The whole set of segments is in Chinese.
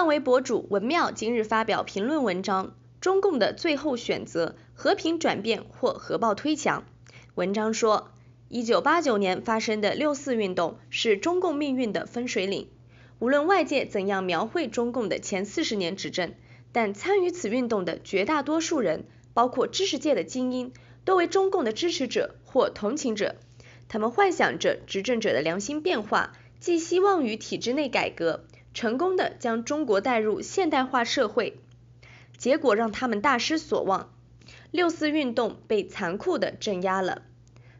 万维博主文妙今日发表评论文章《中共的最后选择：和平转变或核爆推墙》。文章说一九八九年发生的六四运动是中共命运的分水岭。无论外界怎样描绘中共的前四十年执政，但参与此运动的绝大多数人，包括知识界的精英，都为中共的支持者或同情者。他们幻想着执政者的良心变化，寄希望于体制内改革。成功的将中国带入现代化社会，结果让他们大失所望。六四运动被残酷的镇压了，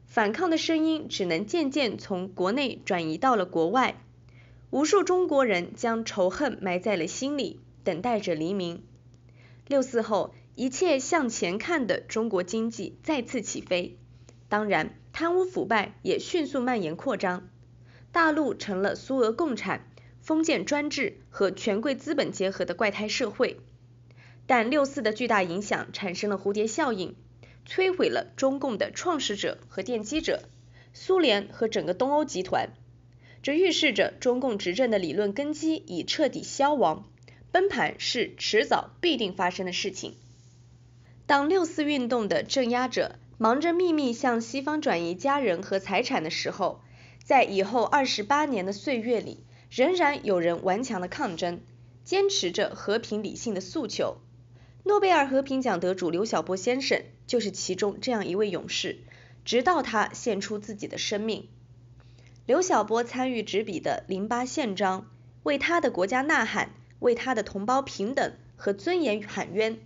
反抗的声音只能渐渐从国内转移到了国外。无数中国人将仇恨埋在了心里，等待着黎明。六四后，一切向前看的中国经济再次起飞，当然，贪污腐败也迅速蔓延扩张，大陆成了苏俄共产。封建专制和权贵资本结合的怪胎社会，但六四的巨大影响产生了蝴蝶效应，摧毁了中共的创始者和奠基者，苏联和整个东欧集团。这预示着中共执政的理论根基已彻底消亡，崩盘是迟早必定发生的事情。当六四运动的镇压者忙着秘密向西方转移家人和财产的时候，在以后二十八年的岁月里，仍然有人顽强的抗争，坚持着和平理性的诉求。诺贝尔和平奖得主刘晓波先生就是其中这样一位勇士，直到他献出自己的生命。刘晓波参与执笔的《零八宪章》，为他的国家呐喊，为他的同胞平等和尊严喊冤。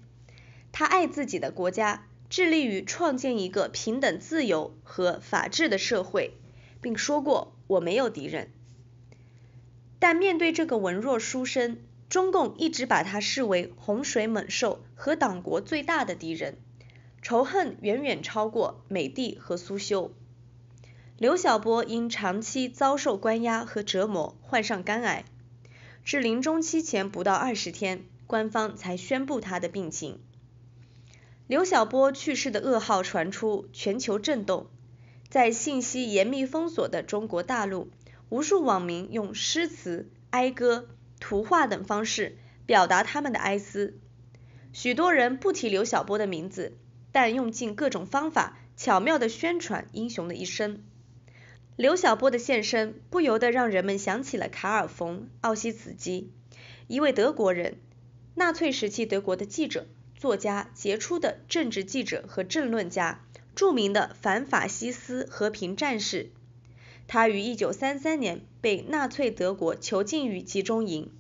他爱自己的国家，致力于创建一个平等、自由和法治的社会，并说过：“我没有敌人。”但面对这个文弱书生，中共一直把他视为洪水猛兽和党国最大的敌人，仇恨远远超过美帝和苏修。刘晓波因长期遭受关押和折磨，患上肝癌，至临终期前不到二十天，官方才宣布他的病情。刘晓波去世的噩耗传出，全球震动，在信息严密封锁的中国大陆。无数网民用诗词、哀歌、图画等方式表达他们的哀思。许多人不提刘晓波的名字，但用尽各种方法巧妙地宣传英雄的一生。刘晓波的现身不由得让人们想起了卡尔·冯·奥西茨基，一位德国人，纳粹时期德国的记者、作家、杰出的政治记者和政论家，著名的反法西斯和平战士。他于1933年被纳粹德国囚禁于集中营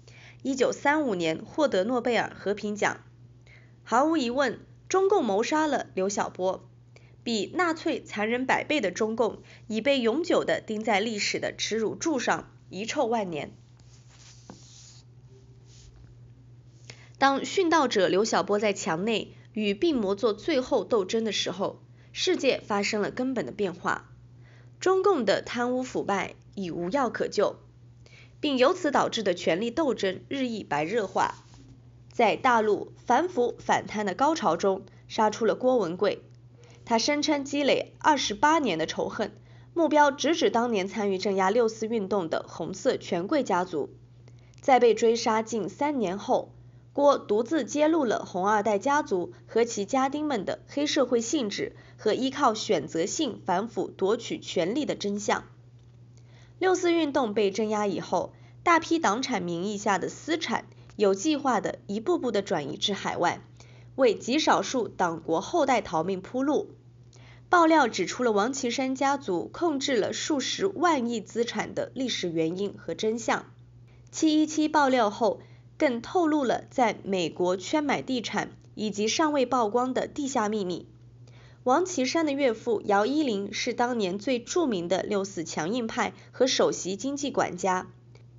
，1935年获得诺贝尔和平奖。毫无疑问，中共谋杀了刘晓波，比纳粹残忍百倍的中共，已被永久的钉在历史的耻辱柱上，遗臭万年。当殉道者刘晓波在墙内与病魔做最后斗争的时候，世界发生了根本的变化。中共的贪污腐败已无药可救，并由此导致的权力斗争日益白热化。在大陆反腐反贪的高潮中，杀出了郭文贵。他声称积累二十八年的仇恨，目标直指当年参与镇压六四运动的红色权贵家族。在被追杀近三年后，郭独自揭露了红二代家族和其家丁们的黑社会性质和依靠选择性反腐夺取权力的真相。六四运动被镇压以后，大批党产名义下的私产有计划的一步步的转移至海外，为极少数党国后代逃命铺路。爆料指出了王岐山家族控制了数十万亿资产的历史原因和真相。七一七爆料后。更透露了在美国圈买地产以及尚未曝光的地下秘密。王岐山的岳父姚依林是当年最著名的六四强硬派和首席经济管家。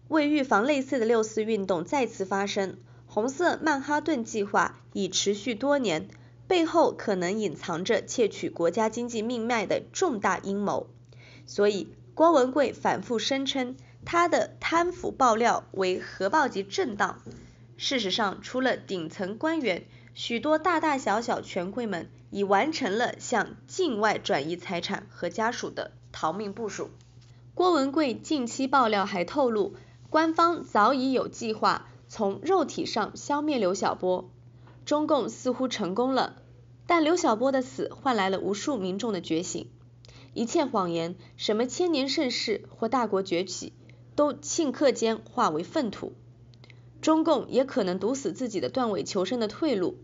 为预防类似的六四运动再次发生，红色曼哈顿计划已持续多年，背后可能隐藏着窃取国家经济命脉的重大阴谋。所以，郭文贵反复声称。他的贪腐爆料为核爆级震荡。事实上，除了顶层官员，许多大大小小权贵们已完成了向境外转移财产和家属的逃命部署。郭文贵近期爆料还透露，官方早已有计划从肉体上消灭刘晓波。中共似乎成功了，但刘晓波的死换来了无数民众的觉醒。一切谎言，什么千年盛世或大国崛起。都顷刻间化为粪土，中共也可能堵死自己的断尾求生的退路。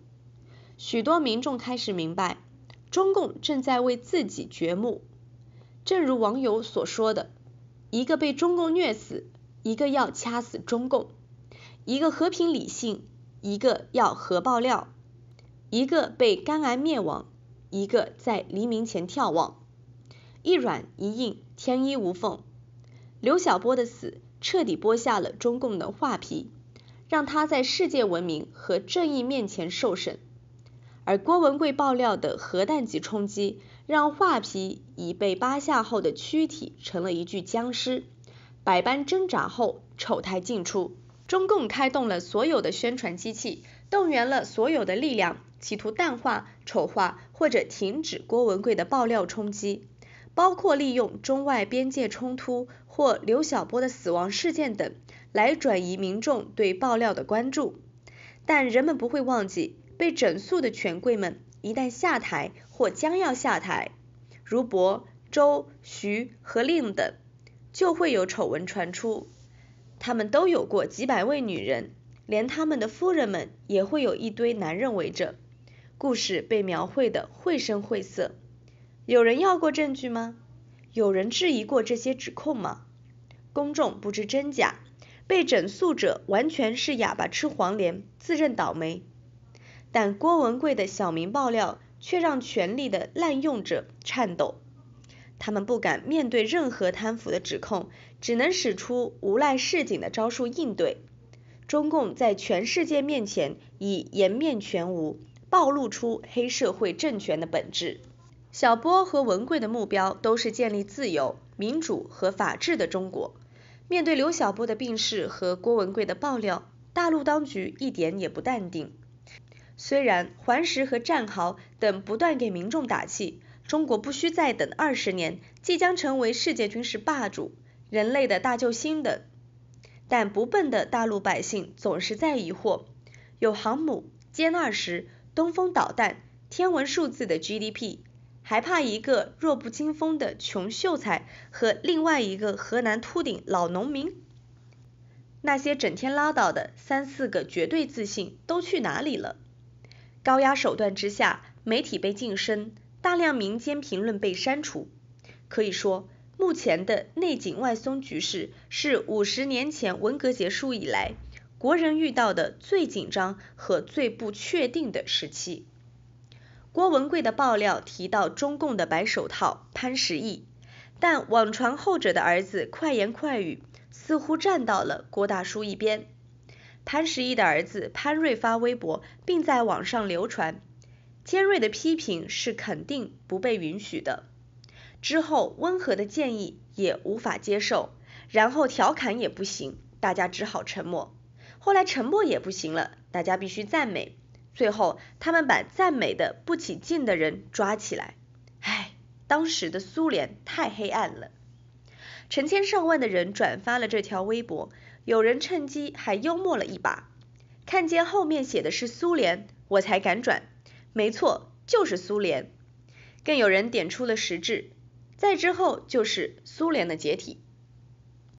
许多民众开始明白，中共正在为自己掘墓。正如网友所说的，一个被中共虐死，一个要掐死中共；一个和平理性，一个要核爆料；一个被肝癌灭亡，一个在黎明前眺望。一软一硬，天衣无缝。刘晓波的死彻底剥下了中共的画皮，让他在世界文明和正义面前受审；而郭文贵爆料的核弹级冲击，让画皮已被扒下后的躯体成了一具僵尸，百般挣扎后丑态尽出。中共开动了所有的宣传机器，动员了所有的力量，企图淡化、丑化或者停止郭文贵的爆料冲击。包括利用中外边界冲突或刘晓波的死亡事件等，来转移民众对爆料的关注。但人们不会忘记，被整肃的权贵们一旦下台或将要下台，如薄、周、徐、何令等，就会有丑闻传出。他们都有过几百位女人，连他们的夫人们也会有一堆男人围着，故事被描绘的绘声绘色。有人要过证据吗？有人质疑过这些指控吗？公众不知真假，被整肃者完全是哑巴吃黄连，自认倒霉。但郭文贵的小明爆料，却让权力的滥用者颤抖，他们不敢面对任何贪腐的指控，只能使出无赖市井的招数应对。中共在全世界面前已颜面全无，暴露出黑社会政权的本质。小波和文贵的目标都是建立自由、民主和法治的中国。面对刘小波的病逝和郭文贵的爆料，大陆当局一点也不淡定。虽然环石和战壕等不断给民众打气，中国不需再等二十年，即将成为世界军事霸主，人类的大救星等，但不笨的大陆百姓总是在疑惑：有航母、歼二十、东风导弹、天文数字的 GDP。还怕一个弱不禁风的穷秀才和另外一个河南秃顶老农民？那些整天唠叨的三四个绝对自信都去哪里了？高压手段之下，媒体被晋升，大量民间评论被删除。可以说，目前的内紧外松局势是五十年前文革结束以来国人遇到的最紧张和最不确定的时期。郭文贵的爆料提到中共的白手套潘石屹，但网传后者的儿子快言快语，似乎站到了郭大叔一边。潘石屹的儿子潘瑞发微博，并在网上流传，尖锐的批评是肯定不被允许的，之后温和的建议也无法接受，然后调侃也不行，大家只好沉默。后来沉默也不行了，大家必须赞美。最后，他们把赞美的不起劲的人抓起来。唉，当时的苏联太黑暗了。成千上万的人转发了这条微博，有人趁机还幽默了一把，看见后面写的是苏联，我才敢转。没错，就是苏联。更有人点出了实质，在之后就是苏联的解体。